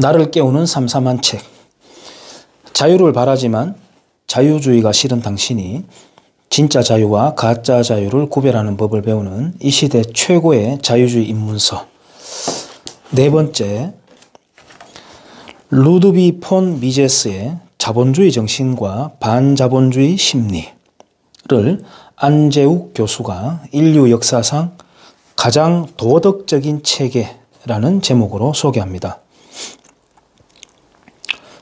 나를 깨우는 삼삼한 책. 자유를 바라지만 자유주의가 싫은 당신이 진짜 자유와 가짜 자유를 구별하는 법을 배우는 이 시대 최고의 자유주의 입문서. 네 번째, 루드비 폰 미제스의 자본주의 정신과 반자본주의 심리를 안재욱 교수가 인류 역사상 가장 도덕적인 체계라는 제목으로 소개합니다.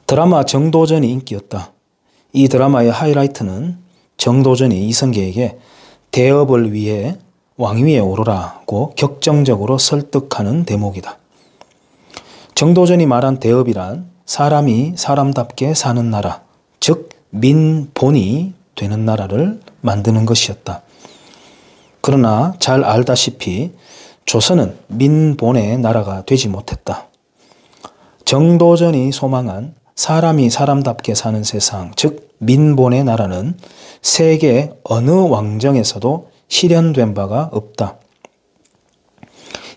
드라마 정도전이 인기였다. 이 드라마의 하이라이트는 정도전이 이성계에게 대업을 위해 왕위에 오르라고 격정적으로 설득하는 대목이다. 정도전이 말한 대업이란 사람이 사람답게 사는 나라, 즉 민본이 되는 나라를 만드는 것이었다. 그러나 잘 알다시피 조선은 민본의 나라가 되지 못했다. 정도전이 소망한 사람이 사람답게 사는 세상, 즉 민본의 나라는 세계 어느 왕정에서도 실현된 바가 없다.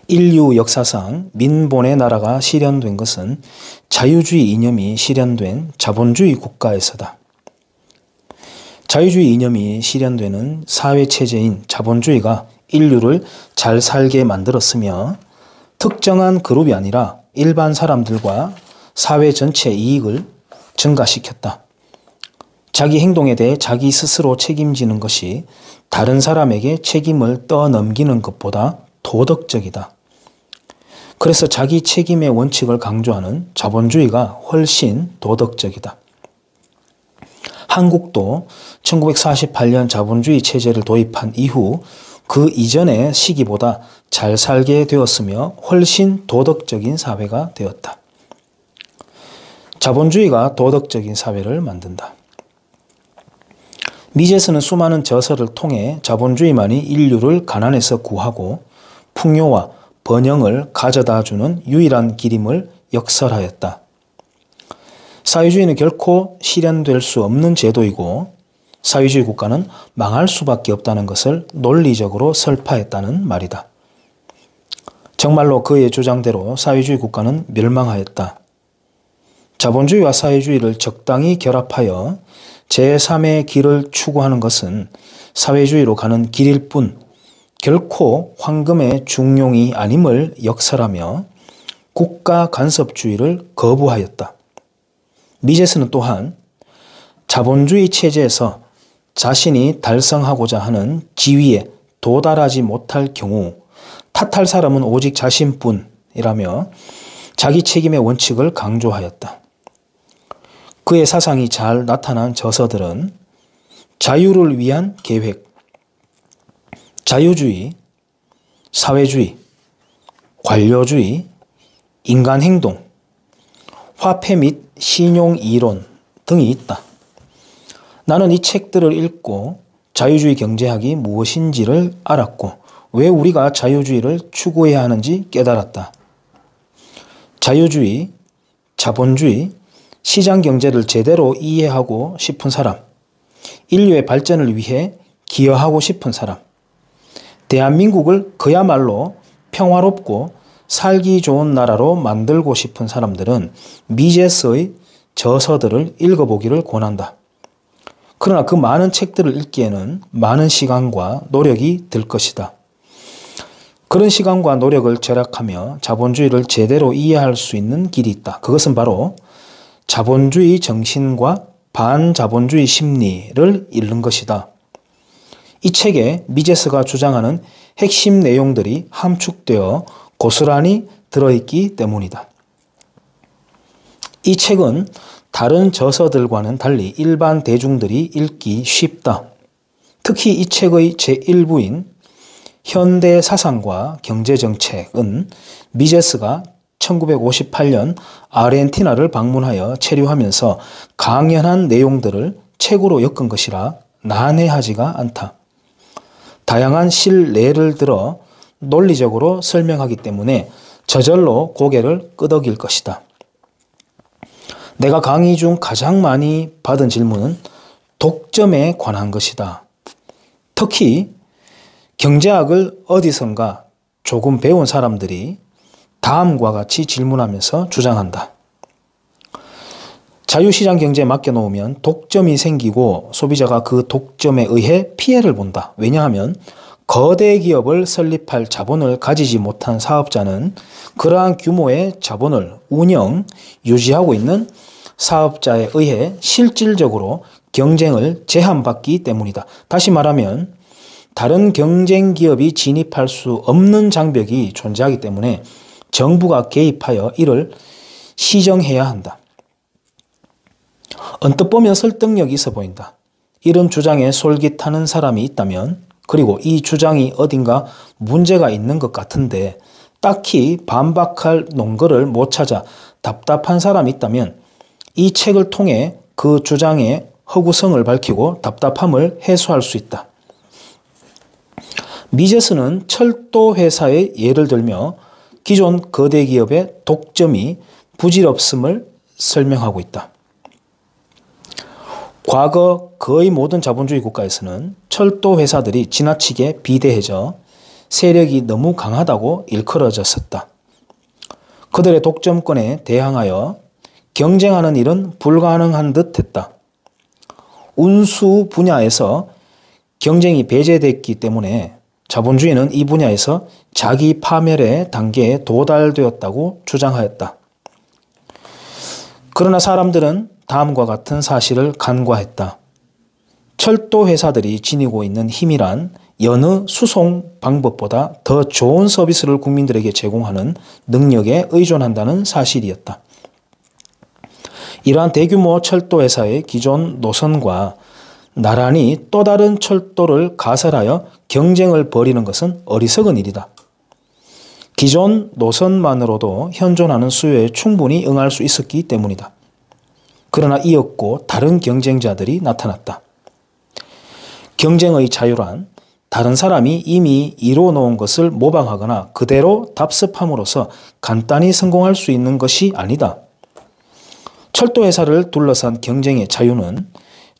인류 역사상 민본의 나라가 실현된 것은 자유주의 이념이 실현된 자본주의 국가에서다. 자유주의 이념이 실현되는 사회체제인 자본주의가 인류를 잘 살게 만들었으며 특정한 그룹이 아니라 일반 사람들과 사회 전체의 이익을 증가시켰다. 자기 행동에 대해 자기 스스로 책임지는 것이 다른 사람에게 책임을 떠넘기는 것보다 도덕적이다. 그래서 자기 책임의 원칙을 강조하는 자본주의가 훨씬 도덕적이다. 한국도 1948년 자본주의 체제를 도입한 이후 그 이전의 시기보다 잘 살게 되었으며 훨씬 도덕적인 사회가 되었다. 자본주의가 도덕적인 사회를 만든다. 미제스는 수많은 저서를 통해 자본주의만이 인류를 가난에서 구하고 풍요와 번영을 가져다 주는 유일한 길임을 역설하였다. 사회주의는 결코 실현될 수 없는 제도이고 사회주의 국가는 망할 수밖에 없다는 것을 논리적으로 설파했다는 말이다. 정말로 그의 주장대로 사회주의 국가는 멸망하였다. 자본주의와 사회주의를 적당히 결합하여 제3의 길을 추구하는 것은 사회주의로 가는 길일 뿐 결코 황금의 중용이 아님을 역설하며 국가 간섭주의를 거부하였다. 미제스는 또한 자본주의 체제에서 자신이 달성하고자 하는 지위에 도달하지 못할 경우 탓할 사람은 오직 자신뿐이라며 자기 책임의 원칙을 강조하였다. 그의 사상이 잘 나타난 저서들은 자유를 위한 계획, 자유주의, 사회주의, 관료주의, 인간행동, 화폐 및 신용이론 등이 있다. 나는 이 책들을 읽고 자유주의 경제학이 무엇인지를 알았고 왜 우리가 자유주의를 추구해야 하는지 깨달았다. 자유주의, 자본주의, 시장 경제를 제대로 이해하고 싶은 사람, 인류의 발전을 위해 기여하고 싶은 사람, 대한민국을 그야말로 평화롭고 살기 좋은 나라로 만들고 싶은 사람들은 미제스의 저서들을 읽어보기를 권한다. 그러나 그 많은 책들을 읽기에는 많은 시간과 노력이 들 것이다. 그런 시간과 노력을 절약하며 자본주의를 제대로 이해할 수 있는 길이 있다. 그것은 바로 자본주의 정신과 반자본주의 심리를 잃는 것이다. 이 책에 미제스가 주장하는 핵심 내용들이 함축되어 고스란히 들어있기 때문이다. 이 책은 다른 저서들과는 달리 일반 대중들이 읽기 쉽다. 특히 이 책의 제1부인 현대 사상과 경제정책은 미제스가 1958년 아르헨티나를 방문하여 체류하면서 강연한 내용들을 책으로 엮은 것이라 난해하지가 않다. 다양한 실례를 들어 논리적으로 설명하기 때문에 저절로 고개를 끄덕일 것이다. 내가 강의 중 가장 많이 받은 질문은 독점에 관한 것이다. 특히 경제학을 어디선가 조금 배운 사람들이 다음과 같이 질문하면서 주장한다. 자유시장 경제에 맡겨놓으면 독점이 생기고 소비자가 그 독점에 의해 피해를 본다. 왜냐하면 거대 기업을 설립할 자본을 가지지 못한 사업자는 그러한 규모의 자본을 운영, 유지하고 있는 사업자에 의해 실질적으로 경쟁을 제한받기 때문이다. 다시 말하면 다른 경쟁 기업이 진입할 수 없는 장벽이 존재하기 때문에 정부가 개입하여 이를 시정해야 한다. 언뜻 보면 설득력이 있어 보인다. 이런 주장에 솔깃하는 사람이 있다면 그리고 이 주장이 어딘가 문제가 있는 것 같은데 딱히 반박할 논거를 못 찾아 답답한 사람이 있다면 이 책을 통해 그 주장의 허구성을 밝히고 답답함을 해소할 수 있다. 미제스는 철도회사의 예를 들며 기존 거대 기업의 독점이 부질없음을 설명하고 있다. 과거 거의 모든 자본주의 국가에서는 철도 회사들이 지나치게 비대해져 세력이 너무 강하다고 일컬어졌었다. 그들의 독점권에 대항하여 경쟁하는 일은 불가능한 듯 했다. 운수 분야에서 경쟁이 배제됐기 때문에 자본주의는 이 분야에서 자기 파멸의 단계에 도달되었다고 주장하였다. 그러나 사람들은 다음과 같은 사실을 간과했다. 철도 회사들이 지니고 있는 힘이란 여느 수송 방법보다 더 좋은 서비스를 국민들에게 제공하는 능력에 의존한다는 사실이었다. 이러한 대규모 철도 회사의 기존 노선과 나란히 또 다른 철도를 가설하여 경쟁을 벌이는 것은 어리석은 일이다. 기존 노선만으로도 현존하는 수요에 충분히 응할 수 있었기 때문이다. 그러나 이었고 다른 경쟁자들이 나타났다. 경쟁의 자유란 다른 사람이 이미 이뤄놓은 것을 모방하거나 그대로 답습함으로써 간단히 성공할 수 있는 것이 아니다. 철도회사를 둘러싼 경쟁의 자유는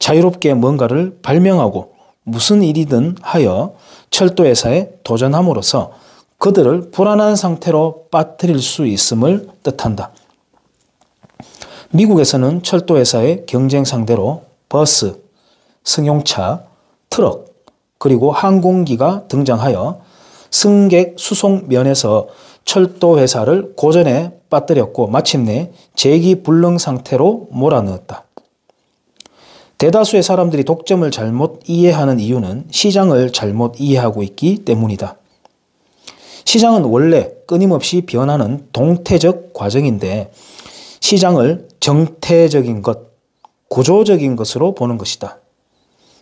자유롭게 뭔가를 발명하고 무슨 일이든 하여 철도회사에 도전함으로써 그들을 불안한 상태로 빠뜨릴 수 있음을 뜻한다. 미국에서는 철도회사의 경쟁 상대로 버스, 승용차, 트럭, 그리고 항공기가 등장하여 승객 수송 면에서 철도회사를 고전에 빠뜨렸고 마침내 재기불능 상태로 몰아넣었다. 대다수의 사람들이 독점을 잘못 이해하는 이유는 시장을 잘못 이해하고 있기 때문이다. 시장은 원래 끊임없이 변하는 동태적 과정인데 시장을 정태적인 것, 구조적인 것으로 보는 것이다.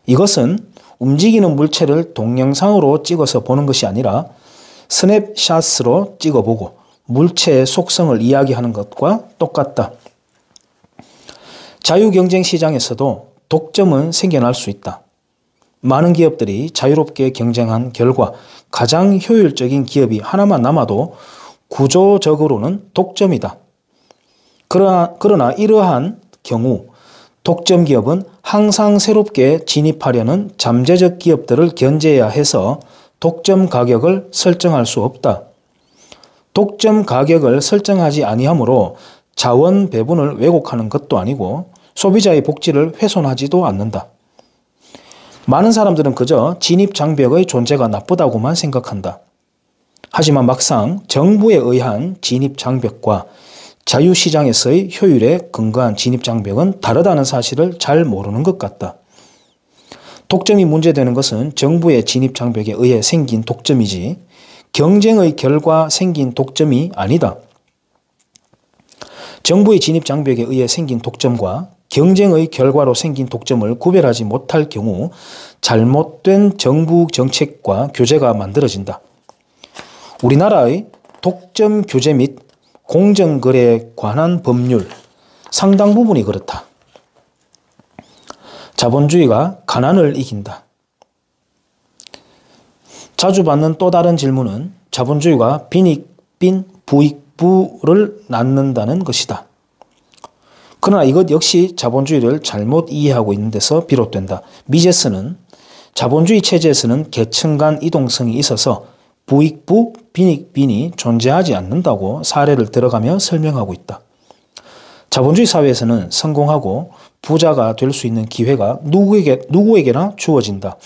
이것은 움직이는 물체를 동영상으로 찍어서 보는 것이 아니라 스냅샷으로 찍어보고 물체의 속성을 이야기하는 것과 똑같다. 자유경쟁 시장에서도 독점은 생겨날 수 있다. 많은 기업들이 자유롭게 경쟁한 결과 가장 효율적인 기업이 하나만 남아도 구조적으로는 독점이다. 그러나, 그러나 이러한 경우 독점 기업은 항상 새롭게 진입하려는 잠재적 기업들을 견제해야 해서 독점 가격을 설정할 수 없다. 독점 가격을 설정하지 아니하므로 자원 배분을 왜곡하는 것도 아니고 소비자의 복지를 훼손하지도 않는다. 많은 사람들은 그저 진입 장벽의 존재가 나쁘다고만 생각한다. 하지만 막상 정부에 의한 진입 장벽과 자유시장에서의 효율에 근거한 진입 장벽은 다르다는 사실을 잘 모르는 것 같다. 독점이 문제되는 것은 정부의 진입 장벽에 의해 생긴 독점이지 경쟁의 결과 생긴 독점이 아니다. 정부의 진입 장벽에 의해 생긴 독점과 경쟁의 결과로 생긴 독점을 구별하지 못할 경우 잘못된 정부 정책과 규제가 만들어진다. 우리나라의 독점 규제 및 공정거래에 관한 법률 상당 부분이 그렇다. 자본주의가 가난을 이긴다. 자주 받는 또 다른 질문은 자본주의가 빈익빈 부익부를 낳는다는 것이다. 그러나 이것 역시 자본주의를 잘못 이해하고 있는 데서 비롯된다. 미제스는 자본주의 체제에서는 계층 간 이동성이 있어서 부익부, 빈익빈이 존재하지 않는다고 사례를 들어가며 설명하고 있다. 자본주의 사회에서는 성공하고 부자가 될 수 있는 기회가 누구에게, 누구에게나 주어진다.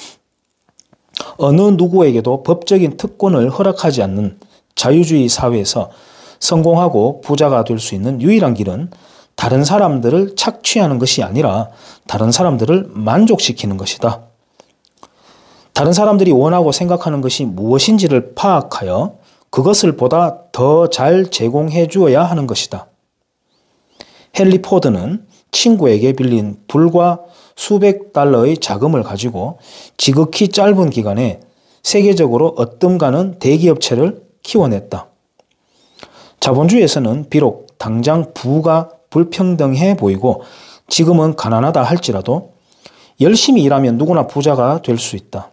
어느 누구에게도 법적인 특권을 허락하지 않는 자유주의 사회에서 성공하고 부자가 될 수 있는 유일한 길은 다른 사람들을 착취하는 것이 아니라 다른 사람들을 만족시키는 것이다. 다른 사람들이 원하고 생각하는 것이 무엇인지를 파악하여 그것을 보다 더 잘 제공해 주어야 하는 것이다. 헨리 포드는 친구에게 빌린 불과 수백 달러의 자금을 가지고 지극히 짧은 기간에 세계적으로 어뜸가는 대기업체를 키워냈다. 자본주의에서는 비록 당장 부가 불평등해 보이고 지금은 가난하다 할지라도 열심히 일하면 누구나 부자가 될 수 있다.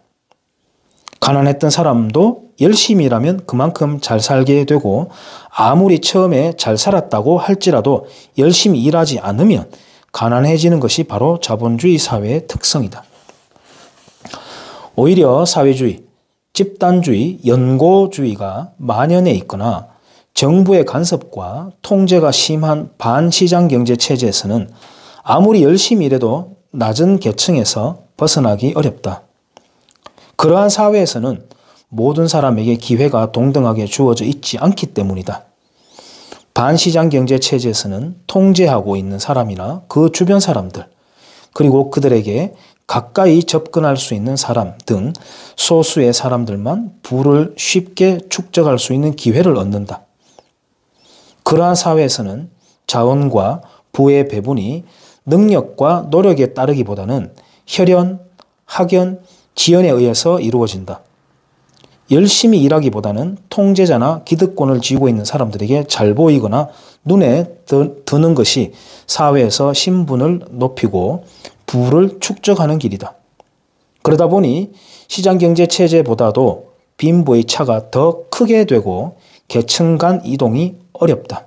가난했던 사람도 열심히 일하면 그만큼 잘 살게 되고 아무리 처음에 잘 살았다고 할지라도 열심히 일하지 않으면 가난해지는 것이 바로 자본주의 사회의 특성이다. 오히려 사회주의, 집단주의, 연고주의가 만연해 있거나 정부의 간섭과 통제가 심한 반시장 경제 체제에서는 아무리 열심히 일해도 낮은 계층에서 벗어나기 어렵다. 그러한 사회에서는 모든 사람에게 기회가 동등하게 주어져 있지 않기 때문이다. 반시장 경제 체제에서는 통제하고 있는 사람이나 그 주변 사람들, 그리고 그들에게 가까이 접근할 수 있는 사람 등 소수의 사람들만 부를 쉽게 축적할 수 있는 기회를 얻는다. 그러한 사회에서는 자원과 부의 배분이 능력과 노력에 따르기보다는 혈연, 학연, 지연에 의해서 이루어진다. 열심히 일하기보다는 통제자나 기득권을 쥐고 있는 사람들에게 잘 보이거나 눈에 드는 것이 사회에서 신분을 높이고 부를 축적하는 길이다. 그러다 보니 시장경제 체제보다도 빈부의 차가 더 크게 되고 계층 간 이동이 어렵다.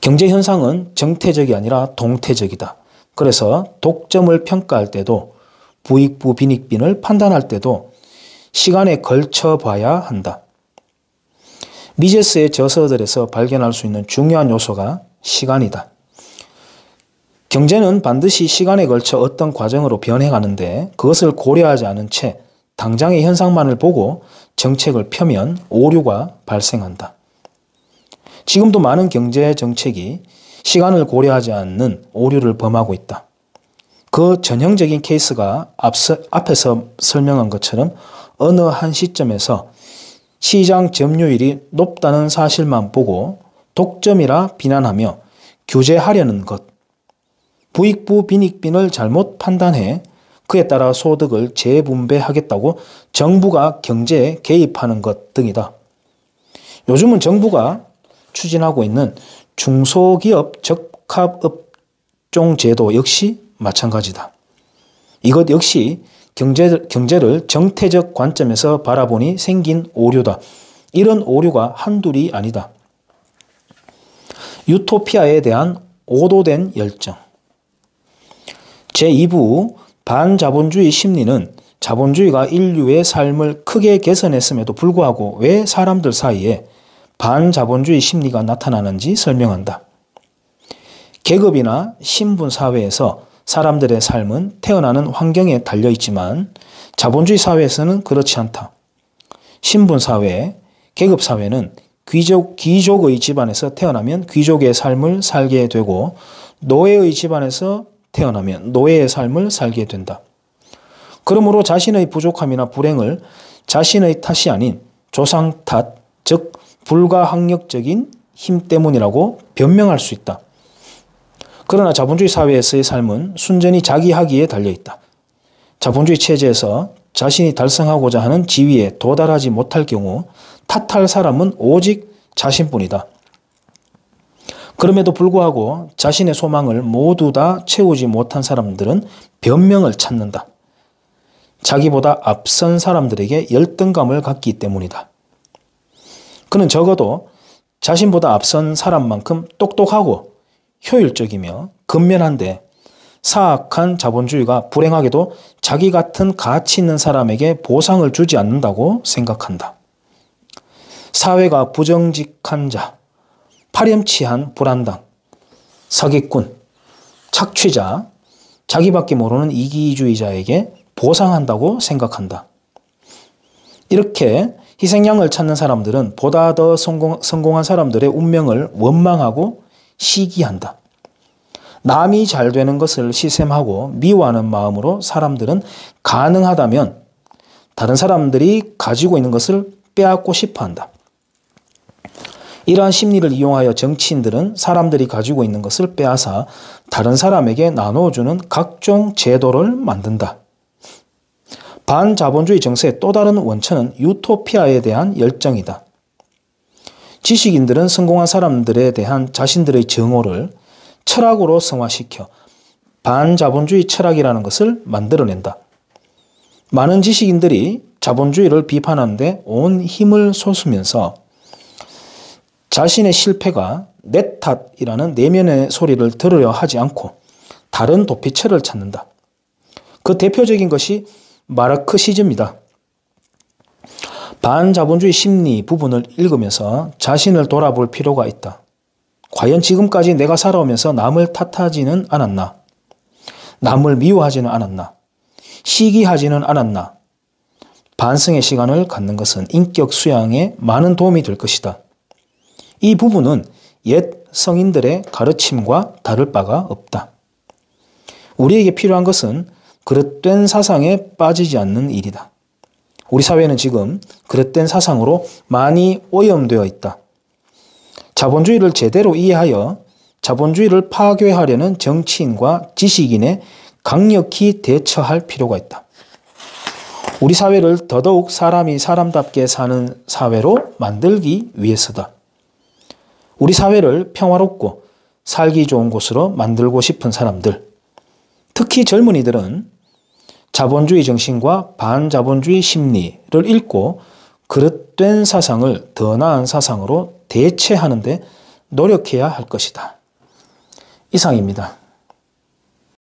경제 현상은 정태적이 아니라 동태적이다. 그래서 독점을 평가할 때도 부익부 빈익빈을 판단할 때도 시간에 걸쳐 봐야 한다. 미제스의 저서들에서 발견할 수 있는 중요한 요소가 시간이다. 경제는 반드시 시간에 걸쳐 어떤 과정으로 변해가는데 그것을 고려하지 않은 채 당장의 현상만을 보고 정책을 펴면 오류가 발생한다. 지금도 많은 경제 정책이 시간을 고려하지 않는 오류를 범하고 있다. 그 전형적인 케이스가 앞서, 앞에서 설명한 것처럼 어느 한 시점에서 시장 점유율이 높다는 사실만 보고 독점이라 비난하며 규제하려는 것, 부익부 빈익빈을 잘못 판단해 그에 따라 소득을 재분배하겠다고 정부가 경제에 개입하는 것 등이다. 요즘은 정부가 추진하고 있는 중소기업 적합업종 제도 역시 마찬가지다. 이것 역시 경제, 경제를 정태적 관점에서 바라보니 생긴 오류다. 이런 오류가 한둘이 아니다. 유토피아에 대한 오도된 열정. 제2부 반자본주의 심리는 자본주의가 인류의 삶을 크게 개선했음에도 불구하고 왜 사람들 사이에 반자본주의 심리가 나타나는지 설명한다. 계급이나 신분 사회에서 사람들의 삶은 태어나는 환경에 달려 있지만 자본주의 사회에서는 그렇지 않다. 신분 사회, 계급 사회는 귀족, 귀족의 집안에서 태어나면 귀족의 삶을 살게 되고 노예의 집안에서 태어나면 노예의 삶을 살게 된다. 그러므로 자신의 부족함이나 불행을 자신의 탓이 아닌 조상 탓, 즉 불가항력적인 힘 때문이라고 변명할 수 있다. 그러나 자본주의 사회에서의 삶은 순전히 자기 하기에 달려 있다. 자본주의 체제에서 자신이 달성하고자 하는 지위에 도달하지 못할 경우 탓할 사람은 오직 자신뿐이다. 그럼에도 불구하고 자신의 소망을 모두 다 채우지 못한 사람들은 변명을 찾는다. 자기보다 앞선 사람들에게 열등감을 갖기 때문이다. 그는 적어도 자신보다 앞선 사람만큼 똑똑하고 효율적이며 근면한데 사악한 자본주의가 불행하게도 자기 같은 가치 있는 사람에게 보상을 주지 않는다고 생각한다. 사회가 부정직한 자, 파렴치한 불안당, 사기꾼, 착취자, 자기밖에 모르는 이기주의자에게 보상한다고 생각한다. 이렇게 희생양을 찾는 사람들은 보다 더 성공, 성공한 사람들의 운명을 원망하고 시기한다. 남이 잘 되는 것을 시샘하고 미워하는 마음으로 사람들은 가능하다면 다른 사람들이 가지고 있는 것을 빼앗고 싶어 한다. 이러한 심리를 이용하여 정치인들은 사람들이 가지고 있는 것을 빼앗아 다른 사람에게 나눠주는 각종 제도를 만든다. 반자본주의 정세의 또 다른 원천은 유토피아에 대한 열정이다. 지식인들은 성공한 사람들에 대한 자신들의 증오를 철학으로 성화시켜 반자본주의 철학이라는 것을 만들어낸다. 많은 지식인들이 자본주의를 비판하는데 온 힘을 쏟으면서 자신의 실패가 내 탓이라는 내면의 소리를 들으려 하지 않고 다른 도피처를 찾는다. 그 대표적인 것이 마르크시즘이다. 반자본주의 심리 부분을 읽으면서 자신을 돌아볼 필요가 있다. 과연 지금까지 내가 살아오면서 남을 탓하지는 않았나? 남을 미워하지는 않았나? 시기하지는 않았나? 반성의 시간을 갖는 것은 인격 수양에 많은 도움이 될 것이다. 이 부분은 옛 성인들의 가르침과 다를 바가 없다. 우리에게 필요한 것은 그릇된 사상에 빠지지 않는 일이다. 우리 사회는 지금 그릇된 사상으로 많이 오염되어 있다. 자본주의를 제대로 이해하여 자본주의를 파괴하려는 정치인과 지식인에 강력히 대처할 필요가 있다. 우리 사회를 더더욱 사람이 사람답게 사는 사회로 만들기 위해서다. 우리 사회를 평화롭고 살기 좋은 곳으로 만들고 싶은 사람들, 특히 젊은이들은 자본주의 정신과 반자본주의 심리를 읽고 그릇된 사상을 더 나은 사상으로 대체하는데 노력해야 할 것이다. 이상입니다.